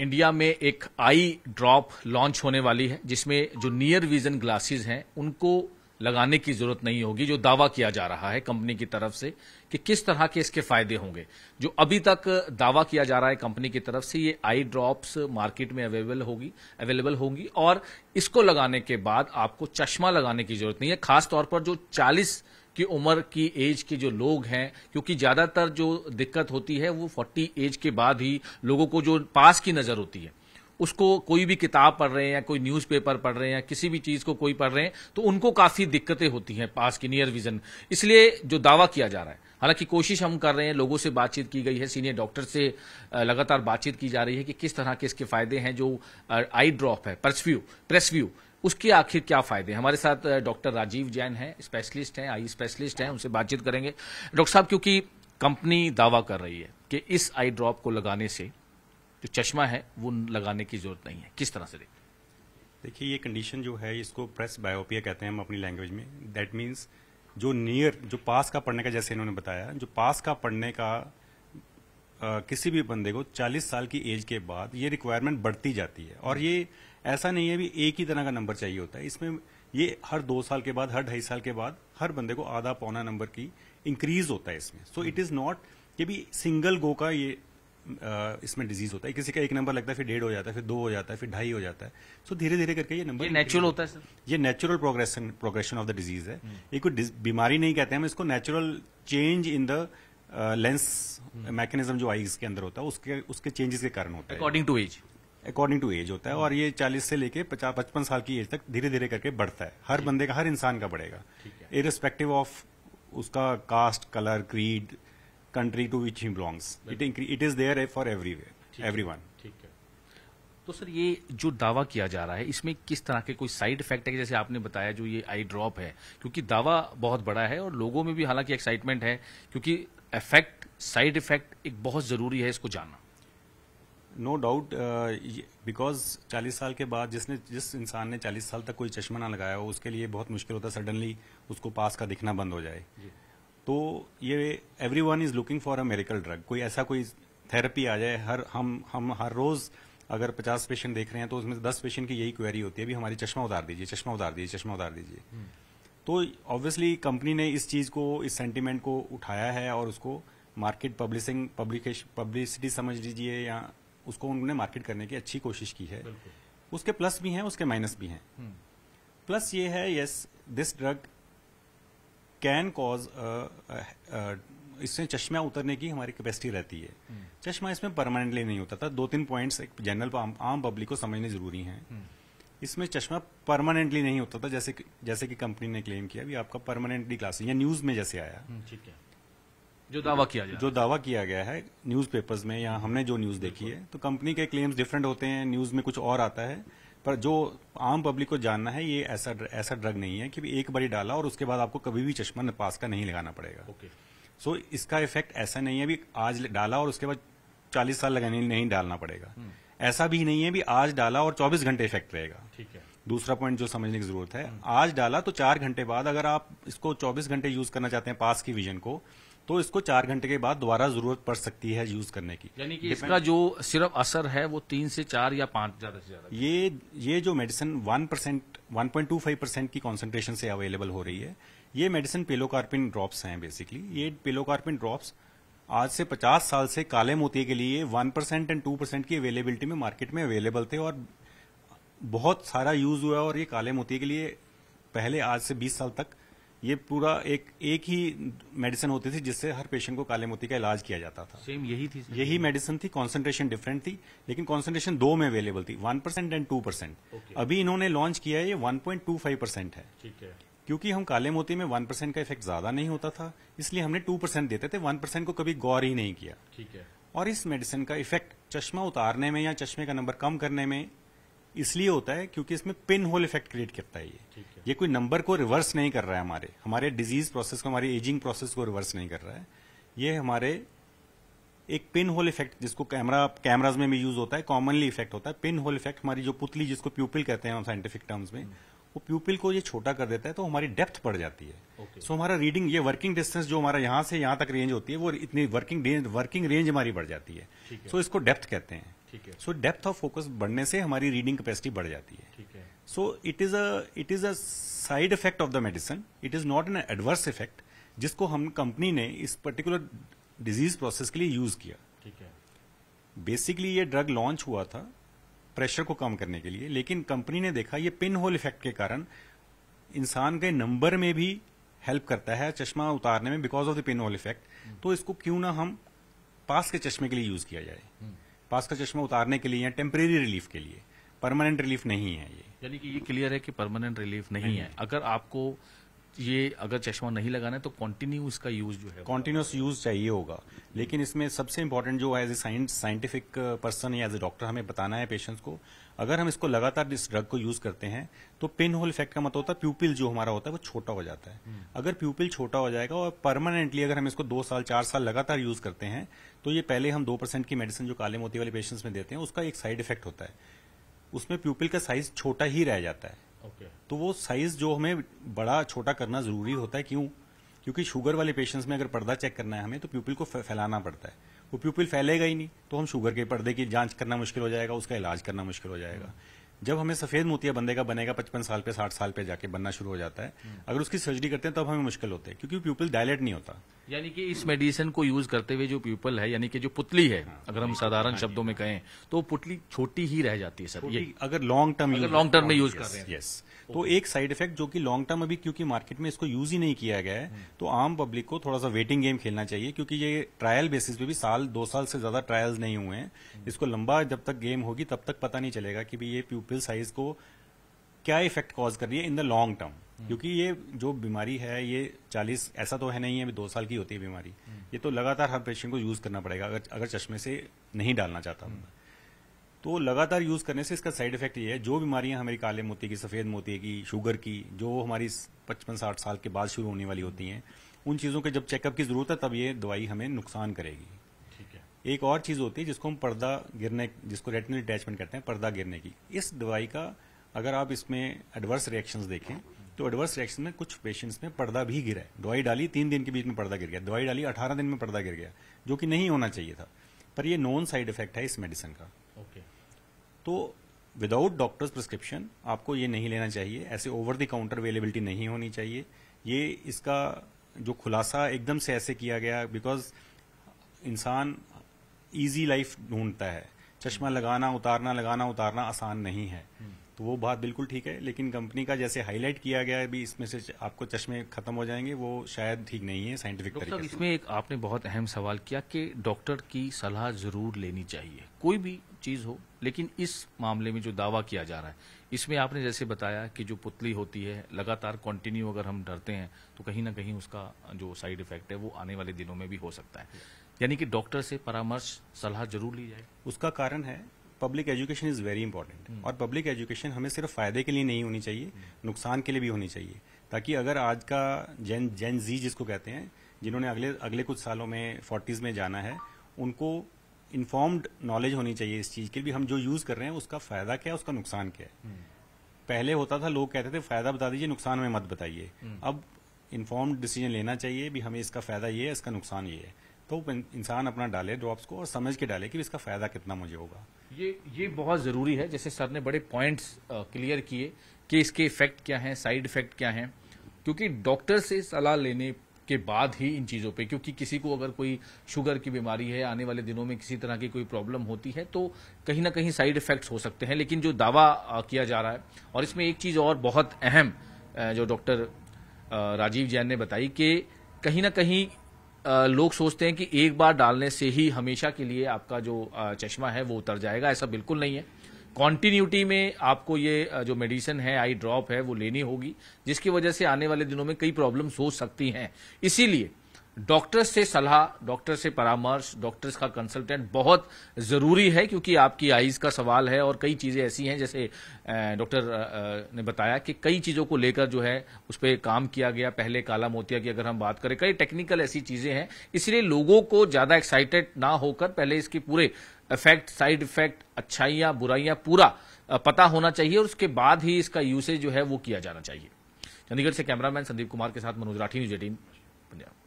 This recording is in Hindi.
इंडिया में एक आई ड्रॉप लॉन्च होने वाली है जिसमें जो नियर विजन ग्लासेस हैं उनको लगाने की जरूरत नहीं होगी जो दावा किया जा रहा है कंपनी की तरफ से कि किस तरह के इसके फायदे होंगे जो अभी तक दावा किया जा रहा है कंपनी की तरफ से ये आई ड्रॉप्स मार्केट में अवेलेबल होगी अवेलेबल होंगी और इसको लगाने के बाद आपको चश्मा लगाने की जरूरत नहीं है खासतौर पर जो 40 कि उम्र की एज के जो लोग हैं क्योंकि ज्यादातर जो दिक्कत होती है वो फोर्टी एज के बाद ही लोगों को जो पास की नजर होती है उसको कोई भी किताब पढ़ रहे हैं या कोई न्यूज़पेपर पढ़ रहे हैं या किसी भी चीज़ को कोई पढ़ रहे हैं तो उनको काफ़ी दिक्कतें होती हैं पास की नियर विजन इसलिए जो दावा किया जा रहा है हालांकि कोशिश हम कर रहे हैं लोगों से बातचीत की गई है सीनियर डॉक्टर से लगातार बातचीत की जा रही है कि किस तरह के इसके फायदे हैं जो आई ड्रॉप है प्रेस व्यू उसके आखिर क्या फायदे हैं हमारे साथ डॉक्टर राजीव जैन हैं स्पेशलिस्ट हैं आई स्पेशलिस्ट हैं उनसे बातचीत करेंगे डॉक्टर साहब क्योंकि कंपनी दावा कर रही है कि इस आई ड्रॉप को लगाने से जो चश्मा है वो लगाने की जरूरत नहीं है किस तरह से देखिए देखिए ये कंडीशन जो है इसको प्रेस बायोपिया कहते हैं हम अपनी लैंग्वेज में दैट मीन्स जो नियर जो पास का पढ़ने का जैसे इन्होंने बताया जो पास का पढ़ने का किसी भी बंदे को 40 साल की एज के बाद ये रिक्वायरमेंट बढ़ती जाती है और ये ऐसा नहीं है भी एक ही तरह का नंबर चाहिए होता है इसमें ये हर दो साल के बाद हर ढाई साल के बाद हर बंदे को आधा पौना नंबर की इंक्रीज होता है इसमें सो इट इज नॉट ये भी सिंगल गो का ये इसमें डिजीज होता है किसी का एक नंबर लगता है फिर डेढ़ हो जाता है फिर दो हो जाता है फिर ढाई हो जाता है सो धीरे धीरे करके ये नंबर नेचुरल होता है सर ये natural progression progression of the disease है हम्म। ये कोई बीमारी नहीं कहते हैं हम इसको natural change in the lens mechanism जो आईज के अंदर होता है उसके उसके चेंजेस के कारण होता है according to age according to age होता है और ये 40 से लेके पचास पचपन साल की एज तक धीरे धीरे करके बढ़ता है हर बंदे का हर इंसान का बढ़ेगा इरिस्पेक्टिव ऑफ उसका caste colour creed country to which he belongs it it is there for every way everyone तो सर ये जो दावा किया जा रहा है इसमें किस तरह के कोई साइड इफेक्ट है जैसे आपने बताया जो ये आई ड्रॉप है क्योंकि दावा बहुत बड़ा है और लोगों में भी हालांकि एक्साइटमेंट है क्योंकि इफेक्ट साइड इफेक्ट एक बहुत ज़रूरी है इसको जानना नो डाउट बिकॉज चालीस साल के बाद जिसने जिस इंसान ने चालीस साल तक कोई चश्मा ना लगाया हो उसके लिए बहुत मुश्किल होता है सडनली उसको पास का दिखना बंद हो जाए तो ये everyone is looking for a miracle drug कोई ऐसा कोई थेरेपी आ जाए हर हम हम हर रोज अगर 50 पेशेंट देख रहे हैं तो उसमें 10 पेशेंट की यही क्वेरी होती है भी हमारी चश्मा उतार दीजिए चश्मा उतार दीजिए चश्मा उतार दीजिए हम्म। तो ऑब्वियसली कंपनी ने इस चीज को इस सेंटिमेंट को उठाया है और उसको मार्केट पब्लिशिंग पब्लिकेशन पब्लिसिटी समझ लीजिए या उसको उन्होंने मार्केट करने की अच्छी कोशिश की है उसके प्लस भी हैं उसके माइनस भी हैं प्लस हम्म। ये है yes this drug can cause इससे चश्मा उतरने की हमारी कैपेसिटी रहती है हम्म। चश्मा इसमें परमानेंटली नहीं होता था दो तीन पॉइंट्स एक जनरल आम, आम पब्लिक को समझने जरूरी हैं हम्म। इसमें चश्मा परमानेंटली नहीं होता था जैसे जैसे कि कंपनी ने क्लेम किया भी आपका परमानेंटली ग्लास या न्यूज में जैसे आया हम्म, ठीक है जो दावा किया जो दावा किया गया है न्यूज पेपर्स में या हमने जो न्यूज देखी है तो कंपनी के क्लेम्स डिफरेंट होते हैं न्यूज में कुछ और आता है पर जो आम पब्लिक को जानना है ये ऐसा ऐसा ड्रग नहीं है कि भी एक बारी डाला और उसके बाद आपको कभी भी चश्मा पास का नहीं लगाना पड़ेगा ओके सो इसका इफेक्ट ऐसा नहीं है भी आज डाला और उसके बाद चालीस साल लगाने नहीं डालना पड़ेगा हम्म। ऐसा भी नहीं है भी आज डाला और 24 घंटे इफेक्ट रहेगा ठीक है दूसरा पॉइंट जो समझने की जरूरत है आज डाला तो चार घंटे बाद अगर आप इसको 24 घंटे यूज करना चाहते हैं पास की विजन को तो इसको चार घंटे के बाद दोबारा जरूरत पड़ सकती है यूज करने की यानी कि इसका जो सिर्फ असर है वो तीन से चार या पांच ज्यादा से ज्यादा ये ये जो medicine one percent one point two five percent की कॉन्सेंट्रेशन से अवेलेबल हो रही है ये मेडिसिन पेलोकार्पिन ड्रॉप्स हैं बेसिकली ये पेलोकार्पिन ड्रॉप्स आज से 50 साल से काले मोती के लिए 1 परसेंट एंड टू परसेंट की अवेलेबिलिटी में मार्केट में अवेलेबल थे और बहुत सारा यूज हुआ और ये काले मोती के लिए पहले आज से 20 साल तक ये पूरा एक एक ही मेडिसिन होती थी जिससे हर पेशेंट को काले मोती का इलाज किया जाता था सेम यही थी यही मेडिसिन थी कॉन्सेंट्रेशन डिफरेंट थी लेकिन कॉन्सेंट्रेशन दो में अवेलेबल थी one percent and two percent अभी इन्होंने लॉन्च किया है ये one point two five percent है ठीक है क्योंकि हम काले मोती में वन परसेंट का इफेक्ट ज्यादा नहीं होता था इसलिए हमने टू परसेंट देते थे वन परसेंट को कभी गौर ही नहीं किया ठीक है और इस मेडिसिन का इफेक्ट चश्मा उतारने में या चश्मे का नंबर कम करने में इसलिए होता है क्योंकि इसमें पिन होल इफेक्ट क्रिएट करता है ये ये कोई नंबर को रिवर्स नहीं कर रहा है हमारे हमारे डिजीज प्रोसेस को हमारे एजिंग प्रोसेस को रिवर्स नहीं कर रहा है ये हमारे एक पिन होल इफेक्ट जिसको कैमरा कैमराज में भी यूज होता है कॉमनली इफेक्ट होता है पिन होल इफेक्ट हमारी जो पुतली जिसको प्यूपिल कहते हैं हम साइंटिफिक टर्म्स में वो प्यूपिल को ये छोटा कर देता है तो हमारी डेप्थ बढ़ जाती है सो okay. so, हमारा रीडिंग ये वर्किंग डिस्टेंस जो हमारा यहाँ से यहाँ तक रेंज होती है वो इतनी वर्किंग रेंज वर्किंग रेंज हमारी बढ़ जाती है सो so, इसको डेप्थ कहते हैं सो डेप्थ ऑफ फोकस बढ़ने से हमारी रीडिंग कैपेसिटी बढ़ जाती है so it is a it is a side effect of the medicine it is not an adverse effect जिसको हम कंपनी ने इस पर्टिकुलर डिजीज प्रोसेस के लिए यूज किया बेसिकली ये ड्रग लॉन्च हुआ था प्रेशर को कम करने के लिए लेकिन कंपनी ने देखा ये पिन होल इफेक्ट के कारण इंसान के नंबर में भी हेल्प करता है चश्मा उतारने में because of the pinhole effect तो इसको क्यों ना हम पास के चश्मे के लिए यूज किया जाए हम्म। पास का चश्मा उतारने के लिए या टेम्परेरी रिलीफ के लिए परमानेंट रिलीफ नहीं है ये यानी कि ये क्लियर है कि परमानेंट रिलीफ नहीं, नहीं है अगर आपको ये अगर चश्मा नहीं लगाना है तो कॉन्टिन्यू इसका यूज जो है कॉन्टिन्यूस यूज चाहिए होगा लेकिन इसमें सबसे इम्पोर्टेंट जो एज ए साइंटिफिक पर्सन या एज ए डॉक्टर हमें बताना है पेशेंट्स को अगर हम इसको लगातार इस ड्रग को यूज करते हैं तो पिन होल इफेक्ट का मतलब होता है प्यूपिल जो हमारा होता है वो छोटा हो जाता है हम्म। अगर प्यूपिल छोटा हो जाएगा और परमानेंटली अगर हम इसको दो साल चार साल लगातार यूज करते हैं तो ये पहले हम दो परसेंट की मेडिसिन जो काले मोती वाले पेशेंट्स में देते हैं उसका एक साइड इफेक्ट होता है उसमें प्यूपिल का साइज छोटा ही रह जाता है okay. तो वो साइज जो हमें बड़ा छोटा करना जरूरी होता है क्यों क्योंकि शुगर वाले पेशेंट्स में अगर पर्दा चेक करना है हमें तो प्यूपिल को फैलाना पड़ता है वो प्यूपिल फैलेगा ही नहीं तो हम शुगर के पर्दे की जांच करना मुश्किल हो जाएगा उसका इलाज करना मुश्किल हो जाएगा जब हमें सफेद मोतिया बंदे का बनेगा पचपन साल पे साठ साल पे जाके बनना शुरू हो जाता है हम्म। अगर उसकी सर्जरी करते हैं तब तो हमें मुश्किल होते हैं क्योंकि प्यूपल डायलेट नहीं होता यानी कि इस मेडिसिन को यूज करते हुए जो प्यूपल है यानी कि जो पुतली है हाँ। अगर हम साधारण हाँ शब्दों में कहें तो पुतली छोटी ही रह जाती है सर ये अगर लॉन्ग टर्म लॉन्ग टर्म में यूज हाँ, कर रहे हैं यस तो एक साइड इफेक्ट जो कि लॉन्ग टर्म अभी क्योंकि मार्केट में इसको यूज ही नहीं किया गया है हम्म। तो आम पब्लिक को थोड़ा सा वेटिंग गेम खेलना चाहिए क्योंकि ये ट्रायल बेसिस पे भी साल दो साल से ज्यादा ट्रायल्स नहीं हुए हैं हम्म। इसको लंबा जब तक गेम होगी तब तक पता नहीं चलेगा कि भी ये प्यूपल पार्टिकल साइज को क्या इफेक्ट कॉज कर रही है इन द लॉन्ग टर्म क्योंकि ये जो बीमारी है ये चालीस ऐसा तो है नहीं है दो साल की होती है बीमारी hmm. ये तो लगातार हर पेशेंट को यूज करना पड़ेगा अगर अगर चश्मे से नहीं डालना चाहता hmm. तो लगातार यूज करने से इसका साइड इफेक्ट ये है जो बीमारियां हमारी काले मोती की सफेद मोती की शुगर की जो हमारी पचपन साठ साल के बाद शुरू होने वाली होती हैं hmm. उन चीजों के जब चेकअप की जरूरत है तब ये दवाई हमें नुकसान करेगी एक और चीज होती है जिसको हम पर्दा गिरने जिसको रेटिनल अटैचमेंट कहते हैं पर्दा गिरने की इस दवाई का अगर आप इसमें एडवर्स रिएक्शन देखें तो एडवर्स रिएक्शन में कुछ पेशेंट्स में पर्दा भी गिरा है दवाई डाली तीन दिन के बीच में पर्दा गिर गया दवाई डाली अठारह दिन में पर्दा गिर गया जो कि नहीं होना चाहिए था पर यह नॉन साइड इफेक्ट है इस मेडिसिन का ओके तो विदाउट डॉक्टर्स प्रिस्क्रिप्शन आपको ये नहीं लेना चाहिए ऐसे ओवर द काउंटर अवेलेबिलिटी नहीं होनी चाहिए ये इसका जो खुलासा एकदम से ऐसे किया गया बिकॉज इंसान ईजी लाइफ ढूंढता है चश्मा लगाना उतारना लगाना उतारना आसान नहीं है तो वो बात बिल्कुल ठीक है लेकिन कंपनी का जैसे हाईलाइट किया गया है भी इसमें से आपको चश्मे खत्म हो जाएंगे वो शायद ठीक नहीं है साइंटिफिक तरीके से इसमें एक आपने बहुत अहम सवाल किया कि डॉक्टर की सलाह जरूर लेनी चाहिए कोई भी चीज हो लेकिन इस मामले में जो दावा किया जा रहा है इसमें आपने जैसे बताया कि जो पुतली होती है लगातार कंटिन्यू अगर हम डरते हैं तो कहीं ना कहीं उसका जो साइड इफेक्ट है वो आने वाले दिनों में भी हो सकता है यानी कि डॉक्टर से परामर्श सलाह जरूर ली जाए उसका कारण है public education is very important और पब्लिक एजुकेशन हमें सिर्फ फायदे के लिए नहीं होनी चाहिए हम्म। नुकसान के लिए भी होनी चाहिए ताकि अगर आज का जेन जेन जी जिसको कहते हैं जिन्होंने अगले अगले कुछ सालों में फोर्टीज में जाना है उनको इन्फॉर्म्ड नॉलेज होनी चाहिए इस चीज के भी हम जो यूज कर रहे हैं उसका फायदा क्या है उसका नुकसान क्या है हम्म। पहले होता था लोग कहते थे फायदा बता दीजिए नुकसान में मत बताइए हम्म। अब इन्फॉर्म्ड डिसीजन लेना चाहिए भी हमें इसका फायदा ये है इसका नुकसान ये है तो इंसान अपना डाले ड्रॉप्स को और समझ के डाले कि इसका फायदा कितना मुझे होगा ये ये बहुत जरूरी है जैसे सर ने बड़े पॉइंट्स क्लियर किए कि इसके इफेक्ट क्या हैं साइड इफेक्ट क्या हैं क्योंकि डॉक्टर से सलाह लेने के बाद ही इन चीज़ों पे क्योंकि किसी को अगर कोई शुगर की बीमारी है आने वाले दिनों में किसी तरह की कोई प्रॉब्लम होती है तो कहीं ना कहीं साइड इफेक्ट्स हो सकते हैं लेकिन जो दावा किया जा रहा है और इसमें एक चीज़ और बहुत अहम जो डॉक्टर राजीव जैन ने बताई कि कहीं ना कहीं लोग सोचते हैं कि एक बार डालने से ही हमेशा के लिए आपका जो चश्मा है वो उतर जाएगा ऐसा बिल्कुल नहीं है कॉन्टीन्यूटी में आपको ये जो मेडिसिन है आई ड्रॉप है वो लेनी होगी जिसकी वजह से आने वाले दिनों में कई प्रॉब्लम्स हो सकती हैं इसीलिए डॉक्टर्स से सलाह डॉक्टर से परामर्श डॉक्टर्स का कंसल्टेंट बहुत ज़रूरी है क्योंकि आपकी आईज का सवाल है और कई चीज़ें ऐसी हैं जैसे डॉक्टर ने बताया कि कई चीज़ों को लेकर जो है उस पर काम किया गया पहले काला मोतिया की अगर हम बात करें कई टेक्निकल ऐसी चीज़ें हैं इसलिए लोगों को ज़्यादा एक्साइटेड ना होकर पहले इसके पूरे इफेक्ट साइड इफेक्ट अच्छाइयां बुराइयां पूरा पता होना चाहिए और उसके बाद ही इसका यूसेज जो है वो किया जाना चाहिए चंडीगढ़ से कैमरामैन संदीप कुमार के साथ मनोज राठी न्यूज एटीन पंजाब